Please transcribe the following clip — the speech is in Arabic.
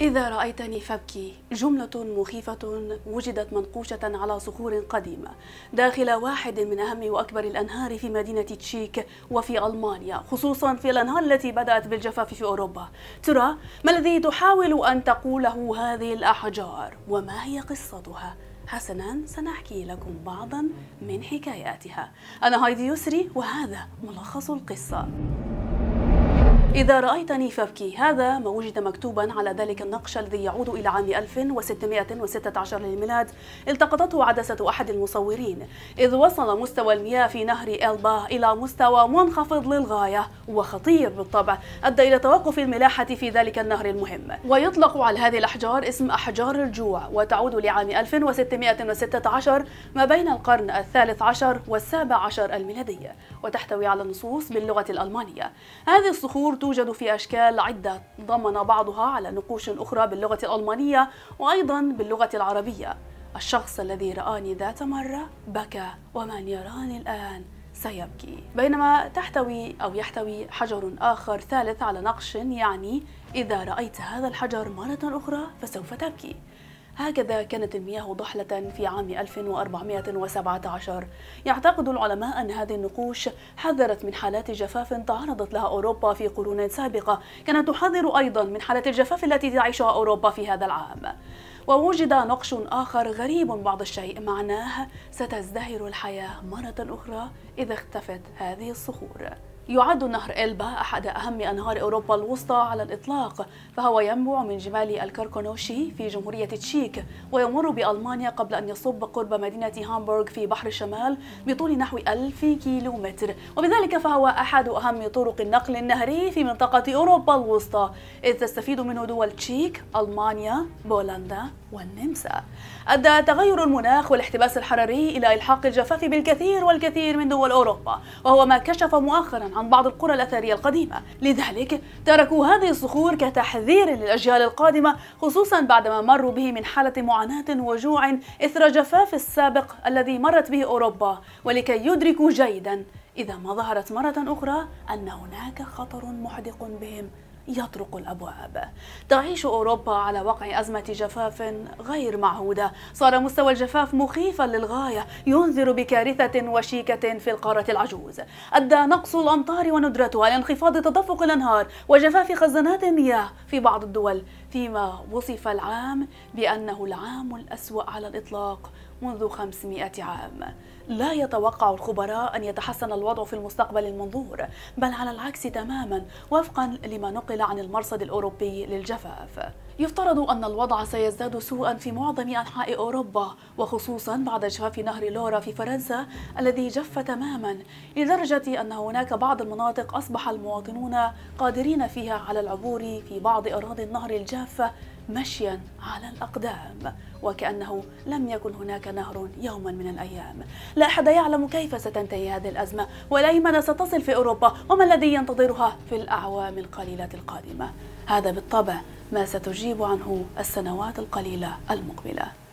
إذا رأيتني فبكي جملة مخيفة وجدت منقوشة على صخور قديمة داخل واحد من أهم وأكبر الأنهار في مدينة تشيك وفي ألمانيا خصوصا في الأنهار التي بدأت بالجفاف في أوروبا ترى ما الذي تحاول أن تقوله هذه الأحجار وما هي قصتها؟ حسنا سنحكي لكم بعضا من حكاياتها أنا هايدي يسري وهذا ملخص القصة إذا رأيتني فابكي هذا ما وجد مكتوبا على ذلك النقش الذي يعود إلى عام 1616 للميلاد التقطته عدسة أحد المصورين إذ وصل مستوى المياه في نهر إلبا إلى مستوى منخفض للغاية وخطير بالطبع أدى إلى توقف الملاحة في ذلك النهر المهم ويطلق على هذه الأحجار اسم أحجار الجوع وتعود لعام 1616 ما بين القرن الثالث عشر والسابع عشر الميلادي وتحتوي على نصوص باللغة الألمانية هذه الصخور توجد في أشكال عدة ضمن بعضها على نقوش أخرى باللغة الألمانية وأيضا باللغة العربية الشخص الذي رآني ذات مرة بكى ومن يراني الآن سيبكي بينما تحتوي أو يحتوي حجر آخر ثالث على نقش يعني إذا رأيت هذا الحجر مرة أخرى فسوف تبكي هكذا كانت المياه ضحلة في عام 1417 يعتقد العلماء أن هذه النقوش حذرت من حالات جفاف تعرضت لها أوروبا في قرون سابقة كانت تحذر أيضا من حالة الجفاف التي تعيشها أوروبا في هذا العام ووجد نقش آخر غريب بعض الشيء معناه ستزدهر الحياة مرة أخرى إذا اختفت هذه الصخور يعد نهر إلبا أحد أهم أنهار أوروبا الوسطى على الإطلاق فهو ينبع من جبال الكركونوشي في جمهورية تشيك ويمر بألمانيا قبل أن يصب قرب مدينة هامبورغ في بحر الشمال بطول نحو 1000 كيلومتر وبذلك فهو أحد أهم طرق النقل النهري في منطقة أوروبا الوسطى إذ تستفيد منه دول تشيك، ألمانيا، بولندا والنمسا أدى تغير المناخ والاحتباس الحراري إلى إلحاق الجفاف بالكثير والكثير من دول أوروبا وهو ما كشف مؤخرا عن بعض القرى الأثرية القديمة لذلك تركوا هذه الصخور كتحذير للأجيال القادمة خصوصا بعدما مروا به من حالة معاناة وجوع إثر جفاف السابق الذي مرت به أوروبا ولكي يدركوا جيدا إذا ما ظهرت مرة أخرى أن هناك خطر محدق بهم يطرق الأبواب تعيش أوروبا على وقع أزمة جفاف غير معهودة صار مستوى الجفاف مخيفا للغاية ينذر بكارثة وشيكة في القارة العجوز أدى نقص الأمطار وندرتها لانخفاض تدفق الأنهار وجفاف خزانات المياه في بعض الدول فيما وصف العام بأنه العام الأسوأ على الإطلاق منذ 500 عام لا يتوقع الخبراء أن يتحسن الوضع في المستقبل المنظور بل على العكس تماما وفقا لما نقل عن المرصد الأوروبي للجفاف يفترض أن الوضع سيزداد سوءا في معظم أنحاء أوروبا وخصوصا بعد جفاف نهر لورا في فرنسا الذي جف تماما لدرجة أن هناك بعض المناطق أصبح المواطنون قادرين فيها على العبور في بعض أراضي النهر الجافة مشيا على الأقدام وكأنه لم يكن هناك نهر يوما من الأيام لا أحد يعلم كيف ستنتهي هذه الأزمة والأيمنة ستصل في أوروبا وما الذي ينتظرها في الأعوام القليلة القادمة هذا بالطبع ما ستجيب عنه السنوات القليلة المقبلة